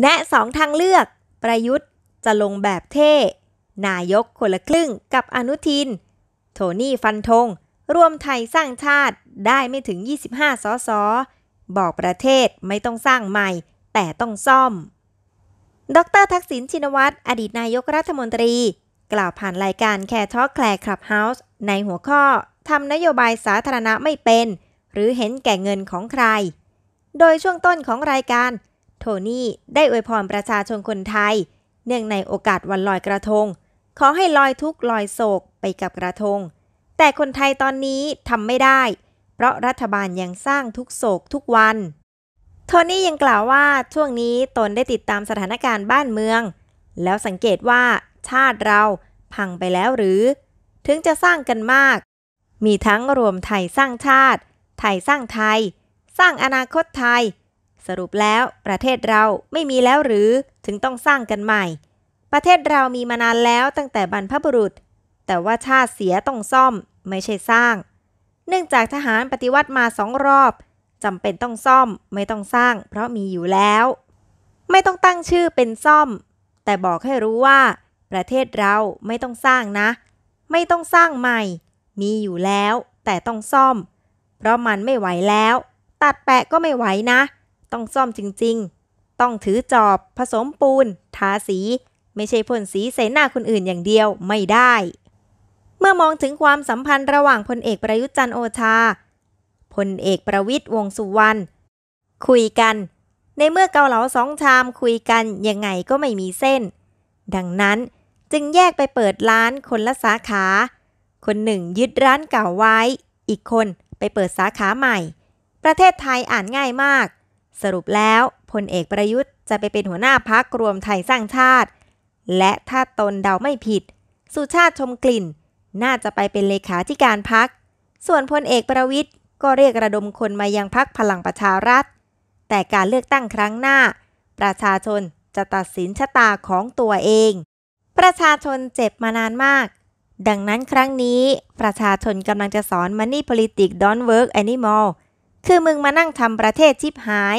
แนะสองทางเลือก ประยุทธ์จะลงแบบเท่นายกคนละครึ่งกับอนุทิน โทนี่ ฟันธงรวมไทยสร้างชาติ ได้ไม่ถึง 25สอสอบอกประเทศไม่ต้องสร้างใหม่ แต่ต้องซ่อม ดร ทักษิณ ชินวัตร อดีตนายกรัฐมนตรี กล่าวผ่านรายการแคร์ทอลแคลร์คลับเฮาส์ ในหัวข้อ ทำนโยบายสาธารณะไม่เป็น หรือเห็นแก่เงินของใคร โดยช่วงต้นของรายการโทนี่ได้อวยพรประชาชนคนไทย เนื่องในโอกาสวันลอยกระทง ขอให้ลอยทุกลอยโศกไปกับกระทง แต่คนไทยตอนนี้ทำไม่ได้ เพราะรัฐบาลยังสร้างทุกโศกทุกวัน โทนี่ยังกล่าวว่า ช่วงนี้ตนได้ติดตามสถานการณ์บ้านเมือง แล้วสังเกตว่า ชาติเราพังไปแล้วหรือ ถึงจะสร้างกันมาก มีทั้งรวมไทยสร้างชาติ ไทยสร้างไทย สร้างอนาคตไทยสรุปแล้วประเทศเราไม่มีแล้วหรือถึงต้องสร้างกันใหม่ ประเทศเรามีมานานแล้วตั้งแต่บรรพบุรุษ แต่ว่าชาติเสียต้องซ่อมไม่ใช่สร้าง เนื่องจากทหารปฏิวัติมาสองรอบจำเป็นต้องซ่อมไม่ต้องสร้าง เพราะมีอยู่แล้ว ไม่ต้องตั้งชื่อเป็นซ่อม แต่บอกให้รู้ว่า ประเทศเราไม่ต้องสร้างนะ ไม่ต้องสร้างใหม่ มีอยู่แล้วแต่ต้องซ่อม เพราะมันไม่ไหวแล้ว ตัดแปะก็ไม่ไหวนะต้องซ่อมจริงๆ ต้องถือจอบผสมปูนทาสี ไม่ใช่พ่นสีใส่หน้าคนอื่นอย่างเดียวไม่ได้ เมื่อมองถึงความสัมพันธ์ระหว่างพลเอกประยุทธ์จันโอชา พลเอกประวิทย์วงสุวรรณคุยกัน ในเมื่อเกาเหลาสองชามคุยกันยังไงก็ไม่มีเส้น ดังนั้นจึงแยกไปเปิดร้านคนละสาขา คนหนึ่งยึดร้านเก่าไว้ อีกคนไปเปิดสาขาใหม่ ประเทศไทยอ่านง่ายมากสรุปแล้วพลเอกประยุทธ์จะไปเป็นหัวหน้าพักรวมไทยสร้างชาติ และถ้าตนเดาไม่ผิด สุชาติชมกลิ่น น่าจะไปเป็นเลขาธิการพัก ส่วนพลเอกประวิทย์ก็เรียกระดมคนมายังพักพลังประชารัฐ แต่การเลือกตั้งครั้งหน้า ประชาชนจะตัดสินชะตาของตัวเอง ประชาชนเจ็บมานานมาก ดังนั้นครั้งนี้ ประชาชนกำลังจะสอน Money Politics Don't Work Anymore คือมึงมานั่งทำประเทศชิบหาย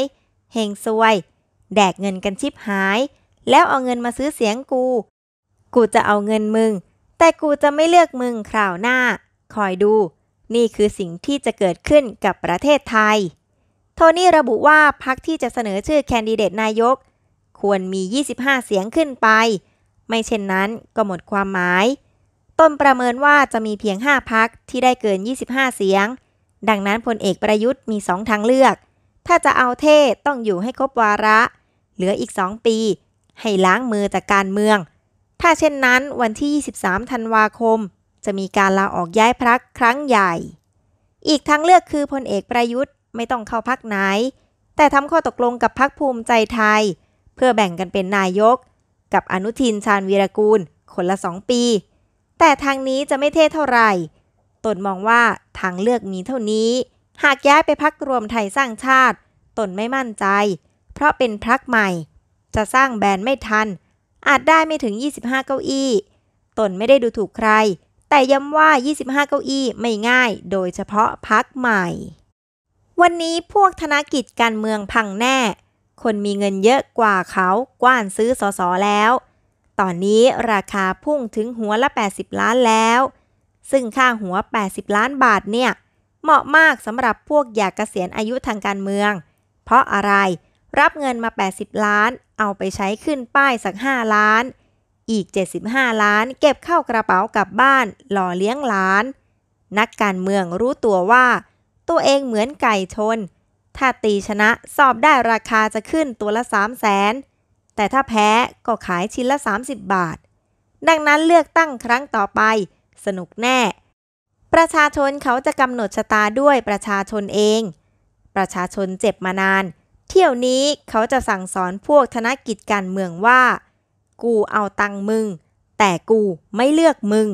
เฮงซวย แดกเงินกันชิบหาย แล้วเอาเงินมาซื้อเสียงกู กูจะเอาเงินมึง แต่กูจะไม่เลือกมึงคราวหน้าคอยดู นี่คือสิ่งที่จะเกิดขึ้นกับประเทศไทยโทนี่ระบุว่าพรรคที่จะเสนอชื่อแคนดิเดตนายก ควรมี 25 เสียงขึ้นไป ไม่เช่นนั้นก็หมดความหมาย ต้นประเมินว่าจะมีเพียง 5พรรคที่ได้เกิน 25 เสียงดังนั้นพลเอกประยุทธ์มีสองทางเลือก ถ้าจะเอาเทศต้องอยู่ให้ครบวาระ เหลืออีกสองปีให้ล้างมือจากการเมือง ถ้าเช่นนั้นวันที่ 23 ธันวาคม จะมีการลาออกย้ายพักครั้งใหญ่ อีกทางเลือกคือพลเอกประยุทธ์ไม่ต้องเข้าพักไหน แต่ทำข้อตกลงกับพักภูมิใจไทย เพื่อแบ่งกันเป็นนายก กับอนุทินชาญวีรกูลคนละสองปี แต่ทางนี้จะไม่เท่เท่าไหร่ตนมองว่า ทางเลือกมีเท่านี้ หากย้ายไปพักรวมไทยสร้างชาติตนไม่มั่นใจ เพราะเป็นพักใหม่ จะสร้างแบรนด์ไม่ทัน อาจได้ไม่ถึง 25 เก้าอี้ตนไม่ได้ดูถูกใคร แต่ย้ำว่า 25เก้าอี้ไม่ง่ายโดยเฉพาะพักใหม่ วันนี้พวกธนกิจการเมืองพังแน่ คนมีเงินเยอะกว่าเขา กว้านซื้อสอสอแล้ว ตอนนี้ราคาพุ่งถึงหัวละ 80 ล้านแล้วซึ่งค่าหัว 80 ล้านบาทเนี่ย เหมาะมากสำหรับพวกอยากเกษียณอายุทางการเมือง เพราะอะไร รับเงินมา 80 ล้าน เอาไปใช้ขึ้นป้ายสัก 5 ล้าน อีก 75 ล้านเก็บเข้ากระเป๋ากลับบ้าน หล่อเลี้ยงหลาน นักการเมืองรู้ตัวว่า ตัวเองเหมือนไก่ชน ถ้าตีชนะสอบได้ราคาจะขึ้นตัวละ 3 0 0แสน แต่ถ้าแพ้ก็ขายชิ้นละ 30 บาท ดังนั้นเลือกตั้งครั้งต่อไปสนุกแน่ ประชาชนเขาจะกำหนดชะตาด้วยประชาชนเอง ประชาชนเจ็บมานาน เที่ยวนี้เขาจะสั่งสอนพวกธนกิจการเมืองว่า กูเอาตังมึงแต่กูไม่เลือกมึง